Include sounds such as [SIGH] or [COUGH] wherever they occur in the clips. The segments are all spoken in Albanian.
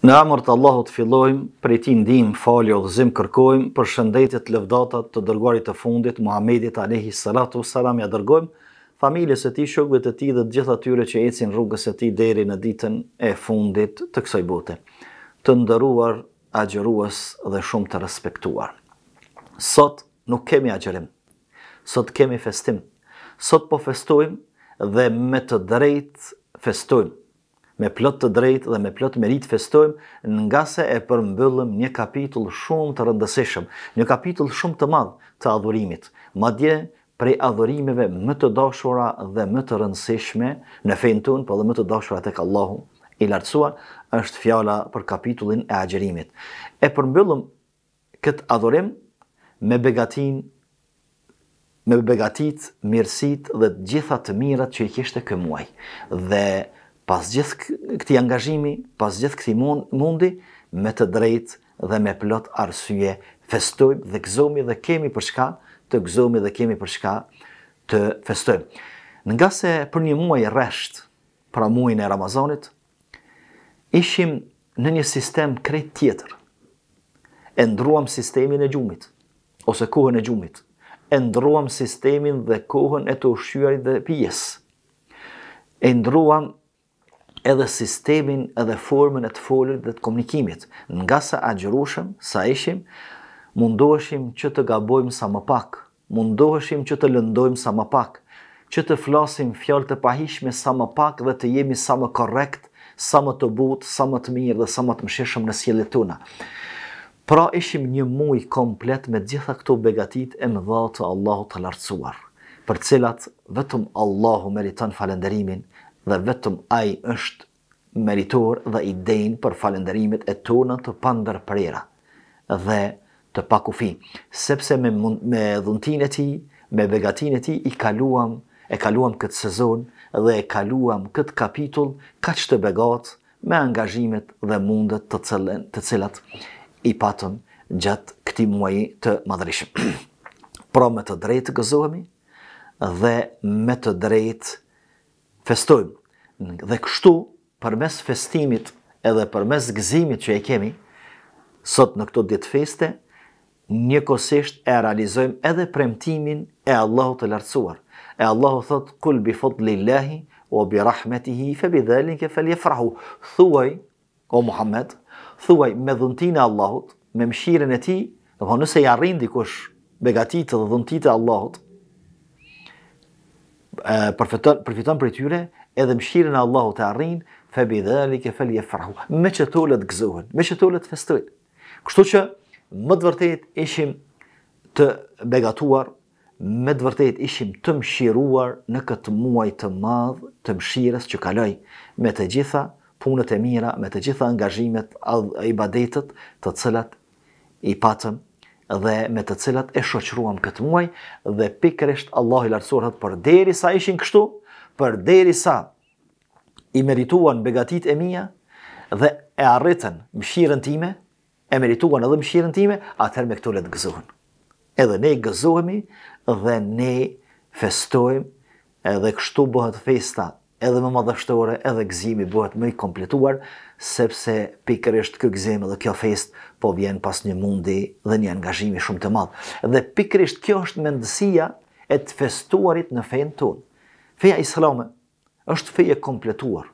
Në amër të fillojmë, prej ti ndim, falje o dhëzim kërkojmë, për shëndetit lëvdatat të dërguarit të fundit, Muhammedit Alehi Salatu Salam, ja dërgojmë, familjes e ti, shokve të ti dhe gjitha tyre që ecin rrugës e ti deri në ditën e fundit të kësoj bote. Të ndëruar, agjeruas dhe shumë të respektuar. Sot nuk kemi agjerim, sot kemi festim, sot po festojmë dhe me të drejt festojmë me plot të drejtë dhe me plot merit festojmë nga se e përmbyllëm një kapitull shumë të rëndësishëm, një kapitull shumë të madh të adhurimit. Madje prej adhurimeve më të dashura dhe më të rëndësishme në fejnë tunë, po dhe më të dashura tek Allahu i lartësuar, është fjala për kapitullin e agjerimit. E përmbyllëm këtë adhurim me begatin me begatit, mirësit dhe gjitha të mirat që i kishte kë muaj. Dhe pas gjithë këti angazhimi, pas gjithë këti mundi, me të drejtë dhe me plot arsye, festojmë dhe gëzomi dhe kemi për shka, të gëzomi dhe kemi për shka të festojmë. Në nga se për një muaj reshtë, pra muaj në Ramazanit, ishim në një sistem krejt tjetër. E ndruam sistemin e gjumit, ose kohën e gjumit. E ndruam sistemin dhe kohën e të ushqyarit dhe pijes. E ndruam edhe sistemin edhe formën e të folit dhe të komunikimit. Nga sa agjërushëm, sa ishim, mundoheshim që të gabojmë sa më pak, mundoheshim që të lëndojmë sa më pak, që të flasim fjallë të pahishme sa më pak dhe të jemi sa më korekt, sa më të butë, sa më të mirë dhe sa më të mëshishëm në sjellit tuna. Pra ishim një muj komplet me gjitha këto begatit e më dhatë të Allahu të lartësuar, për cilat vetëm Allahu meritan falenderimin, dhe vetëm ai është meritor dhe i denjë për falënderimet e tona të pandër prera dhe të pakufi, sepse me, mund, me dhuntin e ti, me begatin e ti, i kaluam, e kaluam këtë sezon dhe e kaluam këtë kapitull ka që të begat me angazhimet dhe mundet të, cilën, të cilat i patëm gjatë këti muaj të madrishëm. [CLEARS THROAT] pra me të drejtë gëzohemi dhe me të drejtë festojmë dhe kështu përmes festimit edhe përmes gëzimit që e kemi sot në këto ditë feste, njëkohësisht e realizojmë edhe premtimin e Allahut të lartësuar. E Allahu thot kul bi lillahi wa bi rahmatihi fa bi dhalika falyafrahu. Thuaj o Muhammed, thuaj me dhuntin e Allahut, me mëshirën e tij, dhe po nëse i arrin dikush begatit dhe dhuntitë e Allahut, e, përfiton përfiton tyre edhe mshirën Allahu të arrin, fe bi ke fel je frahu. Me që tolë të gëzohen, me që tolë të festojnë. Kështu që më të vërtet ishim të begatuar, me të vërtet ishim të mshiruar në këtë muaj të madhë të mshirës që kaloj me të gjitha punët e mira, me të gjitha angazhimet i badetet të cilat i patëm dhe me të cilat e shoqruam këtë muaj dhe pikërisht Allahu i lartësorët për deri ishin kështu, për deri sa i merituan begatit e mija dhe e arritën mshiren time, e merituan edhe mshiren time, atër me këtu le të gëzohen. Edhe ne gëzohemi dhe ne festojmë edhe kështu bëhet festa edhe më më edhe gëzimi bëhet më i kompletuar sepse pikërisht kërë gëzimi dhe kjo fest po vjen pas një mundi dhe një angazhimi shumë të madhë. Dhe pikërisht kjo është mendësia e të festuarit në fejnë tunë. Feja islame është feje kompletuar.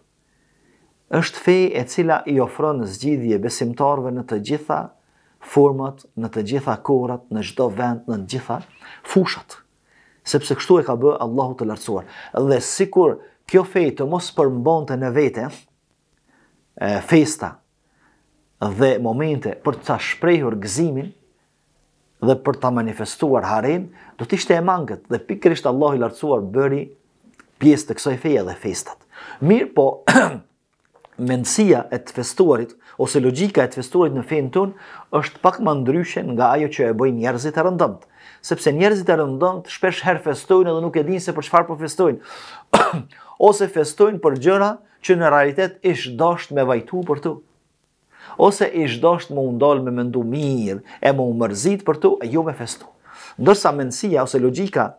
është feje e cila i ofronë zgjidhje besimtarve në të gjitha format, në të gjitha korat, në gjitha vend, në gjitha fushat. Sepse kështu e ka bë Allahu të lartësuar. Dhe sikur kjo fej të mos përmbonte në vete, e, festa dhe momente për të shprejhur gëzimin dhe për të manifestuar harin, do të ishte e mangët dhe pikrisht Allahu i lartësuar bëri pjesë të kësoj feja dhe festat. Mirë po, [CLEARS THROAT] mendësia e të festuarit, ose logika e të festuarit në fejnë tunë, është pak më ndryshe nga ajo që e bëj njerëzit e rëndëmët. Sepse njerëzit e rëndëmët shpesh her festojnë edhe nuk e dinë se për shfar për po festojnë. [CLEARS THROAT] Ose festojnë për gjëra që në realitet ishë dasht me vajtu për tu. Ose ishë dasht me undal me mëndu mirë, e me umërzit për tu, e jo me festu. Ndërsa mendësia ose logika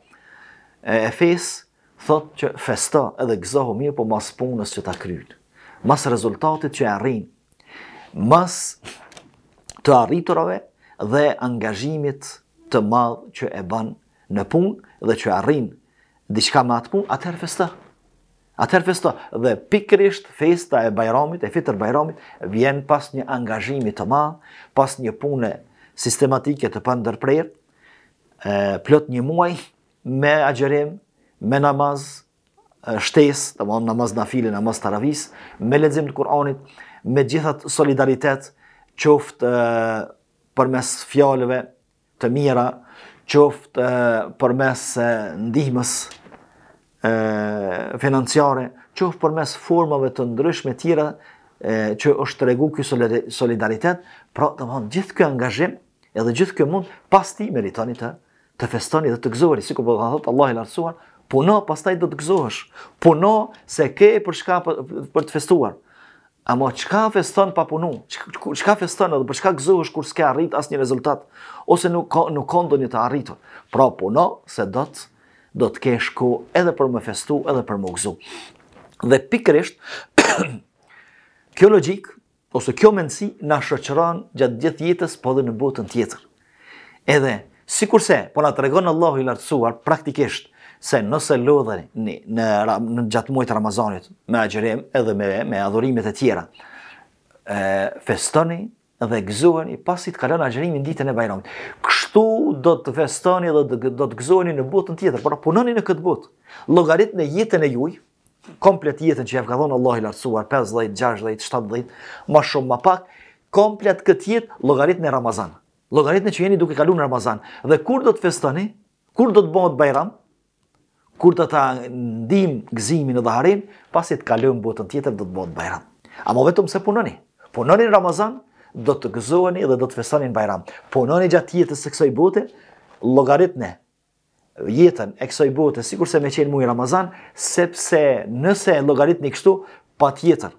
e fesë, thot që festo edhe gëzohu mirë, po mas punës që ta kryt, mas rezultatit që arrin, mas të arriturave dhe angazhimit të madh që e banë në punë dhe që arrin diçka më atë punë, atëherë festo. Atëherë festo dhe pikrisht festa e bajramit, e fitër bajramit, vjen pas një angazhimi të madh, pas një pune sistematike të pandërprerë, plot një muaj me agjerim, me namaz, shtes, të namaz na file, namaz taravis, me ledzim të Kur'anit, me gjithat solidaritet, qoft për mes fjallëve të mira, qoft për mes ndihmës financiare, qoft për mes formave të ndryshme tjera, që është të regu kjo solidaritet, pra të mëndë gjithë kjo angazhim, edhe gjithë kjo mund, pas ti meritoni të festoni dhe të gëzori, si ku përgatë po Allah i lartësuar, puno, pastaj do të gëzohesh. Puno se ke për shka për të festuar. Amo çka feston pa punu? Çka feston edhe për shka gëzohesh kur s'ke arrit asnjë rezultat ose nuk nuk ka një të arritur. Pra puno se do të do të kesh ku edhe për më festu, edhe për më gëzu. Dhe pikrisht, [CLEARS THROAT] kjo logik, ose kjo mendësi, na shëqëran gjatë gjithë jetës, po dhe në botën tjetër. Edhe, si kurse, po na të regonë Allahu i lartësuar, praktikisht, se nëse lodheni në, në gjatë muajt Ramazanit me agjerim edhe me, me adhurimet e tjera, e, festoni dhe gëzoheni pasi të kalon agjerimin ditën e bajramit. Kështu do të festoni dhe do të gëzoheni në botën tjetër, por punoni në këtë botë. Logarit në jetën e juj, komplet jetën që jef ka dhonë Allah i lartësuar, 15, 60, 17, ma shumë, ma pak, komplet këtë jetë logarit në Ramazan. Logarit në që jeni duke kalu në Ramazan. Dhe kur do të festoni, kur do të bëhet bajram, kur të ta ndim gëzimin në dhaharin, pasi të kalujnë botën tjetër, do të bëhet bajram. A mo vetëm se punoni. Punoni në Ramazan, do të gëzoheni dhe do të festoni në bajram. Punoni gjatë jetës e kësoj bote, logaritne jetën e kësoj bote, si se me qenë mujë Ramazan, sepse nëse logaritni kështu, pa tjetër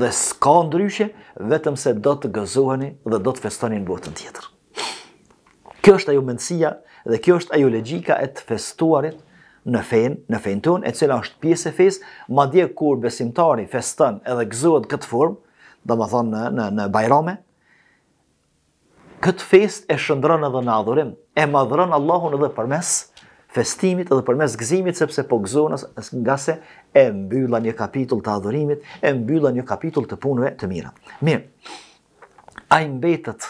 dhe s'ka ndryshe, vetëm se do të gëzoheni dhe do të festoni në botën tjetër. Kjo është ajo mendësia dhe kjo është ajo logjika e të festuarit në fen, në fen ton, e cila është pjesë e fes, ma dje kur besimtari festën edhe gëzohet këtë form, dhe më thonë në, në, në bajrame, këtë fest e shëndrën edhe në adhurim, e madhërën Allahun edhe përmes festimit edhe përmes gëzimit, sepse po gëzohet nga se e mbylla një kapitull të adhurimit, e mbylla një kapitull të punëve të mira. Mirë, a i mbetët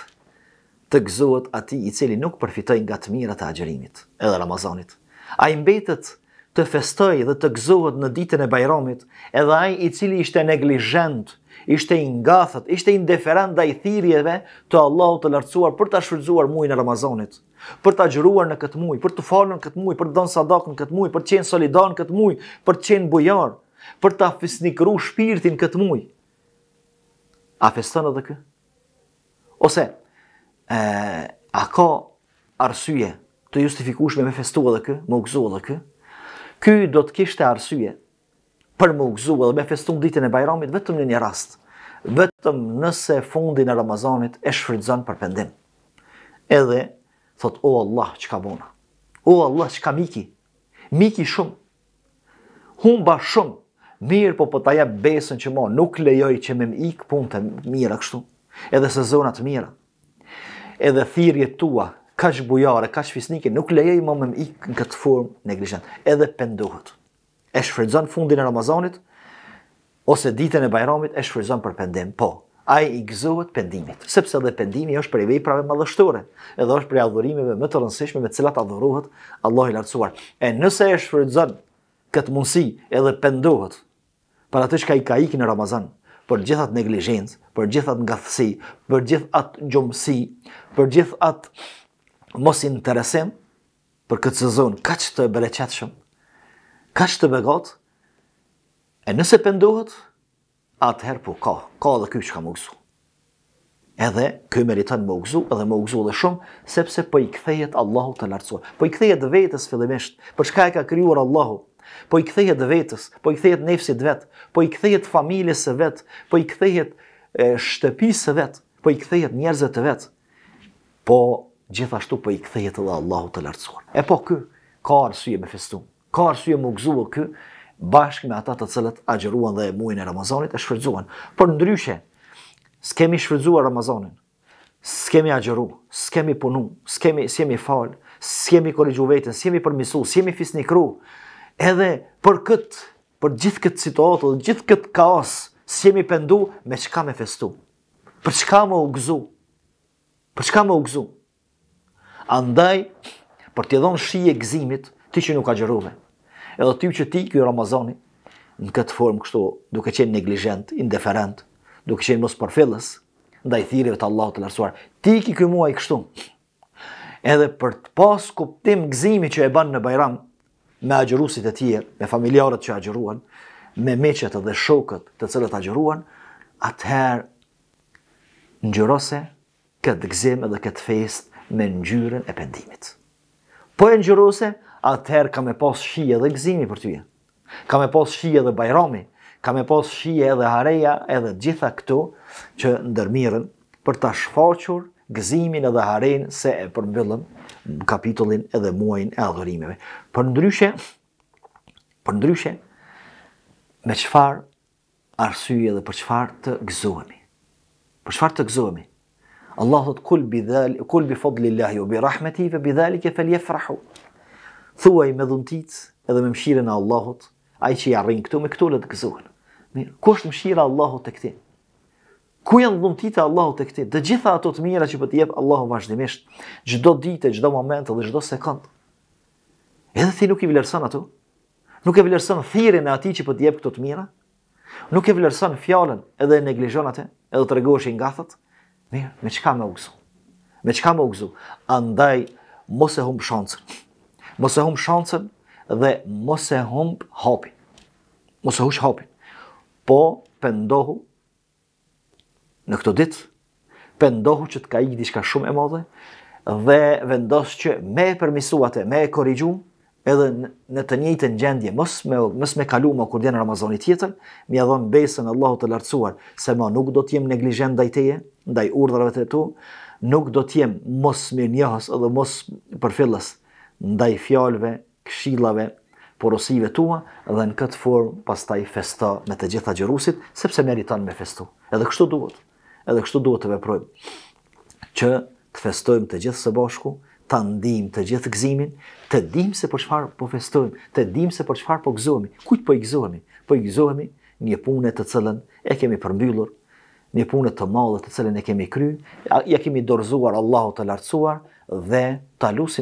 të gëzohet ati i cili nuk përfitojnë nga të mira të agjerimit edhe Ramazanit? Ai mbetët të festoj dhe të gëzohet në ditën e Bajramit, edhe ai i cili ishte neglizhent, ishte i ngathët, ishte indiferent ndaj thirrjeve të Allahut të lartësuar për ta shfrytzuar muajin e Ramazanit, për ta xhuruar në këtë muaj, për të falën në këtë muaj, për të dhënë sadakën në këtë muaj, për të qenë solidar në këtë muaj, për të qenë bujar, për të fisnikëruar shpirtin këtë muaj. A feston edhe kë? Ose ëh a ka arsye të justifikushme me festu edhe kë, më ugzu edhe kë, ky do të kishte arsye për më ugzu edhe me festu në ditën e bajramit vetëm në një rast, vetëm nëse fundin e Ramazanit e shfridzan për pendim. Edhe, thot, o Allah, që ka bona, o Allah, që ka miki, miki shumë, humba shumë, mirë po po taja besën që mo, nuk lejoj që me më ikë punë të mira kështu, edhe se zonat mira, edhe thirje tua, kaq bujare, kaq fisnike, nuk lejoj më më ik në këtë formë neglizhant. Edhe pendohet. E shfrytëzon fundin e Ramazanit ose ditën e Bajramit e shfrytëzon për pendim. Po, ai i gëzohet pendimit, sepse edhe pendimi është për veprave më edhe është për adhurimeve më të rëndësishme me të cilat adhurohet Allahu i Lartësuar. E nëse e shfrytëzon këtë mundsi edhe pendohet për atë që ai ka ikën në Ramazan për gjithat neglizhencë, për gjithat nga për gjithat gjomësi, për gjithat mos interesim për këtë sezon, ka që të e shumë, ka që të begot, e nëse pënduhet, atëherë po ka, ka dhe kjo që ka më gëzu. Edhe kjo meritan më gëzu, edhe më gëzu dhe shumë, sepse po i këthejet Allahu të lartësua, po i këthejet vetës fillimisht, për shka e ka kryur Allahu, po i këthejet vetës, po i këthejet nefësit vetë, po i këthejet familjes e vetë, po i këthejet shtëpisë vetë, po i këthejet njerëzët vetë, po gjithashtu po i kthehet te Allahu të lartësuar. E po ky ka arsye me festu. Ka arsye më gzuo ky bashkë me ata të cilët agjëruan dhe muajin e Ramazanit e shfrytzuan. Por ndryshe, s'kemi shfrytzuar Ramazanin. S'kemi agjëru, s'kemi punu, s'kemi s'kemi fal, s'kemi korrigju vetën, s'kemi përmisu, s'kemi fisnikru. Edhe për kët, për gjithë këtë situatë, gjithë këtë kaos, s'kemi pendu me çka me festu. Për çka më u gëzu? Për çka më u gëzu? Andaj, për t'i dhonë shije gëzimit, ti që nuk gjëruve, Edhe ty që ti, kjo Ramazani, në këtë formë kështu, duke qenë neglijent, indiferent, duke qenë mos përfilës, ndaj thirive të Allah të lërsuar. Ti ki kjo muaj kështu. Edhe për të pas kuptim gëzimi që e banë në Bajram, me agjerusit e tjerë, me familjarët që agjeruan, me meqet dhe shokët të cilët agjeruan, atëherë në gjërose këtë gëzim edhe këtë fest me ngjyrën e pendimit. Po e ngjyrose, atëherë kam e pas shi edhe gëzimi për ty. Kam e pas shi edhe bajrami, kam e pas shi edhe hareja, edhe gjitha këto që ndërmirën për ta shfaqur gëzimin edhe haren se e përmbyllën kapitullin edhe muajin e adhurimeve. Për ndryshe, për ndryshe me çfarë arsye dhe për çfarë të gëzohemi? Për çfarë të gëzohemi? Allah thot kul bi dhal kul bi fadli llahi wa bi rahmeti fa bi dhalika falyafrahu. Thuaj me dhuntit edhe me mshirën e Allahut, ai që i arrin këtu me këtu le të gëzohen. Mirë, kush mshira e Allahut tek ti? Ku janë dhuntit e Allahut tek ti? Të gjitha ato të mira që po të jep Allahu vazhdimisht, çdo ditë, çdo moment dhe çdo sekond. Edhe ti nuk i vlerëson ato? Nuk e vlerëson thirrjen e atij që po të jep këto të mira? Nuk e vlerëson fjalën edhe e neglizhon atë, edhe tregosh i ngathët? Mirë, me qka me uksu? Me qka me uksu? Andaj, mos e humbë shancën. Mos e humbë shancën dhe mos e humbë hopin. Mos e humb hopin. Po, pëndohu në këto ditë, pëndohu që të ka ikë diçka shumë e madhe dhe vendos që me e përmisuate, me e korigju, edhe në të njëjtën gjendje, mos me, mos me kalu më kur djenë Ramazoni tjetër, mi adhon besën Allahu të lartësuar, se ma nuk do t'jem ndaj teje, ndaj urdhrave të tu, nuk do të jem mos njohës, edhe mos përfillës ndaj fjalëve, këshillave, porosive tua dhe në këtë formë pastaj festo me të gjitha gjërusit, sepse meriton me festu. Edhe kështu duhet. Edhe kështu duhet të veprojmë që të festojmë të gjithë së bashku, ta ndijmë të gjithë gëzimin, të dimë se për çfarë po festojmë, të dimë se për çfarë po gëzohemi. Kujt po i gëzohemi? Po i gëzohemi një pune të cilën e kemi përmbyllur një punë të mallët të cilën e kemi kry, ja kemi dorëzuar Allahu të lartësuar dhe talusin.